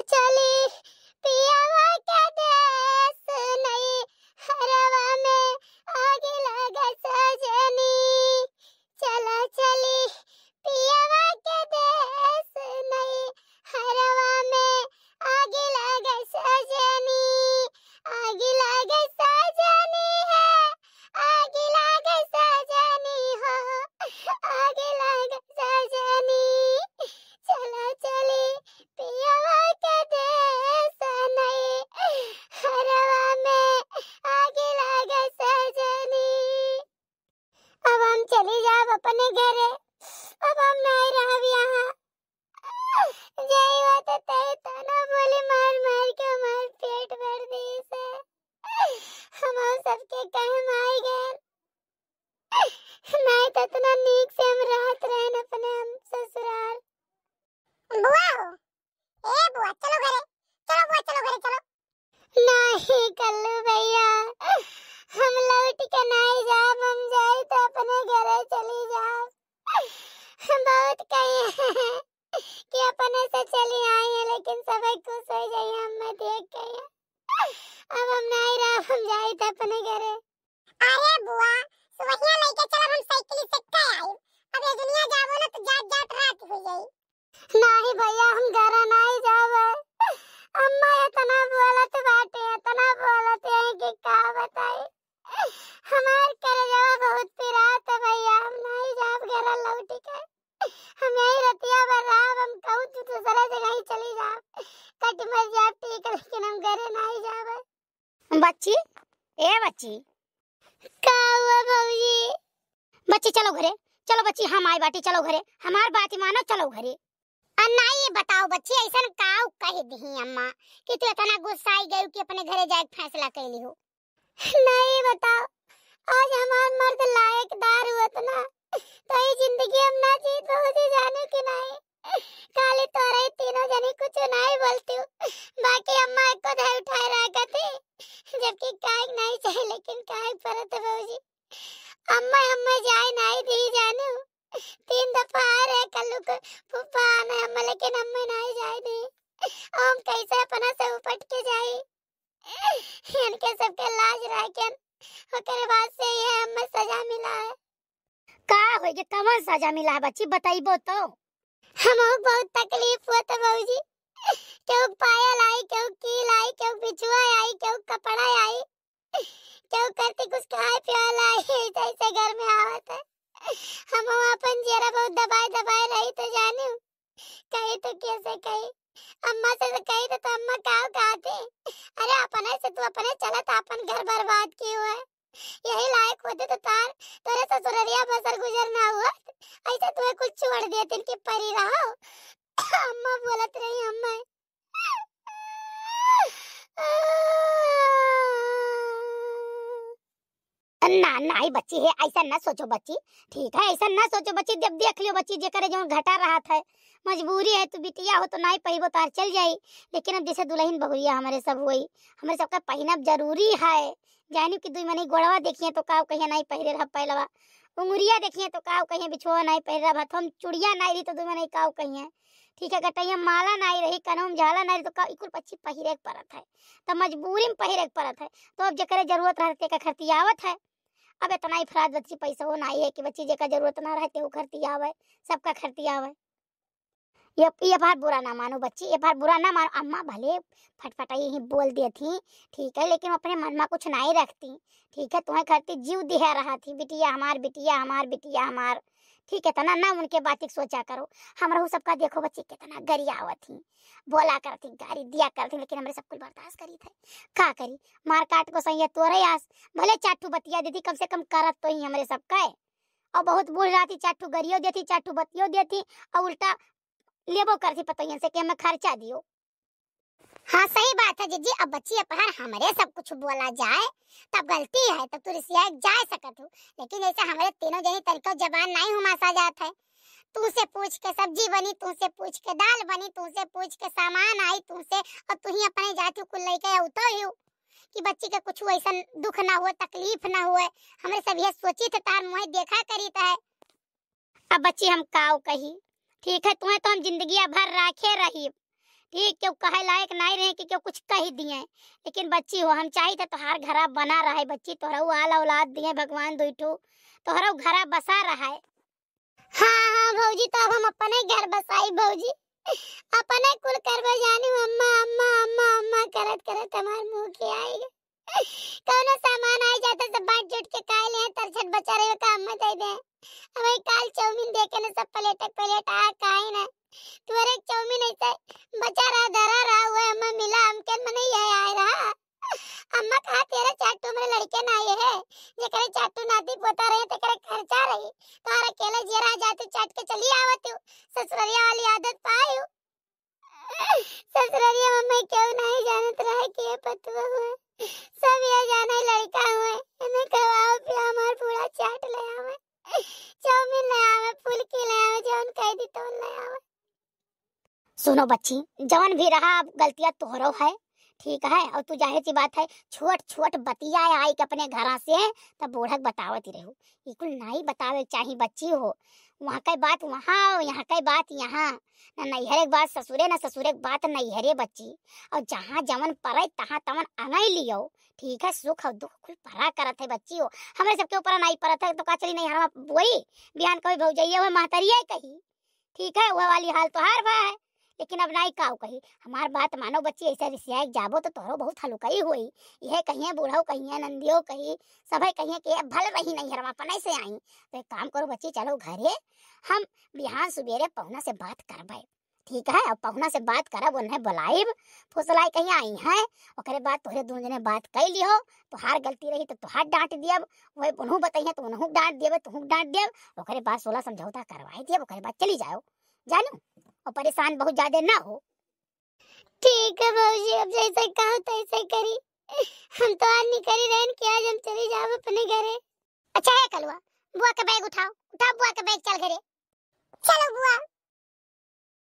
चले अपने घर है अब हम नहीं रहा यहाँ जय हुआ तो ना बोले मार मार के हमारे पेट भर दी से हम सबके कहे मार गए गलत तो नहीं कह रहे अरे बुआ सुबहिया लेके चलो हम साइकिल से का आई अब ये दुनिया जाबो ना तो जात जात रात हो गई नहीं भैया हम घर ही जावे अम्मा ये तना बोलत बाटे तना बोलत है कि का बताए हमार कर करजवा बहुत पिरात है भैया हम नहीं जाब घर लौटी के हम यही रतिया भर रहा हम कहूं तू तो सारा जगह ही चली जा कट मर जाब ठीक लेकिन हम घर नहीं जावे बच्ची ए बच्ची का हुआ भौजी बच्ची चलो घरे चलो बच्ची हम आए बाटी चलो घरे हमार बात मानो चलो घरे अन्ना ये बताओ बच्ची ऐसा काऊ कह दी अम्मा कि तू इतना गुस्सा आई गई कि अपने घरे जाए फैसला कर ली हो नहीं बताओ आज हमार मर्द लायक दार हुआ तो ना तो ये जिंदगी हम ना जीत हो जाने की नहीं काले तो रही तीनों जने लेकिन हम्मे नाय जाए दे हम कैसे अपना से उपट के जाई इनके सबके लाज रह के ओकरे बाद से ये हम सजा मिला है का हो होगे कवन सजा मिला है बच्ची बताइबो तो हम बहुत तकलीफ हुआ था बाबूजी क्यों पायल आई क्यों कील आई क्यों बिछुआ आई क्यों कपड़ा आई क्यों करती कुछ खाए प्याल आई जैसे घर में आवत है हम अपन जरा बहुत दबाए दबाए रही तो जान कही तो कैसे कही अम्मा से तो कहे तो, तो अम्मा का थे अरे अपने से तू अपने चला था तो अपन घर बर्बाद किए हुआ है यही लायक होते तो तार तोरे ससुरिया तो बसर गुजर ना हुआ ऐसे तुम्हें कुछ छोड़ तीन की परी रहो अम्मा बोलत रही अम्मा ना ना ही बच्ची है ऐसा ना सोचो बच्ची ठीक है ऐसा ना सोचो बच्ची जब देख लियो बच्ची जेकर जो घटा रहा था मजबूरी है तो बिटिया हो तो ना ही पहिबो तार चल जाई लेकिन अब जैसे दुल्हन बहुरिया हमारे सब हुई हमारे सबका पहनब जरूरी है जानी की दुई मनी गोड़वा देखिए तो का कहिए नहीं पहरे रह पहलवा उंगुरिया देखिए तो काव कहिए बिछुआ नहीं पहरे रह हम चुड़िया नहीं रही तो दुई मनी काव कहिए ठीक है कटैया माला नहीं रही कनम झाला नहीं रही तो इकुल पक्षी पहिरे पड़त है तो मजबूरी में पहिरे के है तो अब जकरे जरूरत रहते का खर्तियावत है अब इतना ही फराज बच्ची पैसा वो ही है कि बच्ची जेका जरूरत ना रहते वो खरती आवे सबका खरती आवे ये ये बार बुरा ना मानो बच्ची ये बार बुरा ना मानो अम्मा भले फटफटाई ही बोल दिए थी ठीक है लेकिन अपने मन में कुछ ना ही रखती ठीक है तुम्हें करती जीव दिया रहा थी बिटिया हमार बिटिया हमार बिटिया हमार ठीक है ना ना उनके बात सोचा करो हमारा सबका देखो बच्ची कितना गरिया आवत थी बोला करती गाड़ी दिया करती लेकिन हमारे सब कुछ बर्दाश्त करी थे का करी मार काट को सही है रही आस भले चाटू बतिया दीदी कम से कम करत तो ही हमारे सबका है और बहुत बुढ़ थी चाटू गरियो देती चाटू बतियो देती और उल्टा लेबो करती पता से कि हमें खर्चा दियो हाँ सही बात है जीजी अब बच्ची अपहर हमारे सब कुछ बोला जाए तब गलती है तब तू तो रिसिया जा सकत हूँ लेकिन ऐसे हमारे तीनों जनी तनको जबान नहीं हुमासा जात है तू से पूछ के सब्जी बनी तू से पूछ के दाल बनी तू से पूछ के सामान आई तू से और तू ही अपने जाती कुल लेके उतो ही कि बच्ची के कुछ ऐसा दुख ना हो तकलीफ ना हो हमारे सब यह सोची थे तार मुहे देखा करी है अब बच्ची हम काऊ कही ठीक है तुम्हें तो हम जिंदगी भर राखे रही ठीक क्यों कहे लायक नहीं रहे कि क्यों कुछ कह दिए लेकिन बच्ची हो हम चाहिए था तो तोहार घरा बना रहा है बच्ची तुहरा तो आल औलाद दिए भगवान दुठो तो घरा बसा रहा है हाँ हाँ भौजी तो अब हम अपने घर बसाई भौजी अपने कुल करवा जानी अम्मा अम्मा अम्मा अम्मा करत करत हमार मुंह के आएगा कोनो सामान आ जाता तो सब बाट जुट के खाए ले तर छट बचा रहे काम में दे दे अब हमें काल चाउमीन देखे ना सब प्लेट प्लेट आ खाए ना तोरे चाउमीन ऐसे बचा रहा धरा रहा हुआ अम्मा मिला हमके मने ये आ रहा अम्मा कहा तेरा चाटू मेरे लड़के ना ये है जेकरे चाटू नाती पोता रहे तेरे तो खर्चा सुनो बच्ची जवन भी रहा अब गलतियां तोहरो है ठीक है और तू जाहिर सी बात है छोट छोट बतिया आई के अपने घर से तब बूढ़क बतावत रहू ये कुल ही बतावे चाहे बच्ची हो वहाँ का बात वहाँ और यहाँ का बात यहाँ ना नैहरे बात ससुरे ना ससुरे बात नैहरे बच्ची और जहाँ जमन पड़े तहाँ तमन अनय लियो ठीक है सुख और दुख कुल पड़ा करत है बच्ची हो हमारे सबके ऊपर अनाई पड़त है तो कहा चली नहीं हमारा बोई बिहान कभी भौजाइए हो महतरिये कही ठीक है वह वाली हाल तो हार भा है लेकिन अब नाई काव कही हमार बात मानो बच्ची ऐसा रिसिया जाबो तो तोहरो बहुत हलुकई हुई यह कहिए बूढ़ो कहिए नंदियो कही सब कहिए कि अब भल रही नहीं हम अपने से आई तो एक काम करो बच्ची चलो घरे हम बिहान सुबेरे पहुना से बात करबे ठीक है अब पहुना से बात करब उन्हें बुलाइब फुसलाई कहीं आई है और बाद तोहरे दोनों जने बात कर लिहो तुहार गलती रही तो तुहार डांट दियब वही उन्हों बताइए तो उन्हों डांट देब तुहू डांट देब और बाद सोलह समझौता करवाई दियब और बाद चली जाओ जानू और परेशान बहुत ज्यादा ना हो ठीक है बाबू जी अब जैसे कहो तैसे करी हम तो आज नहीं करी रहन कि आज हम चले जाओ अपने घरे अच्छा है कलवा बुआ का बैग उठाओ उठाओ बुआ का बैग चल घरे चलो बुआ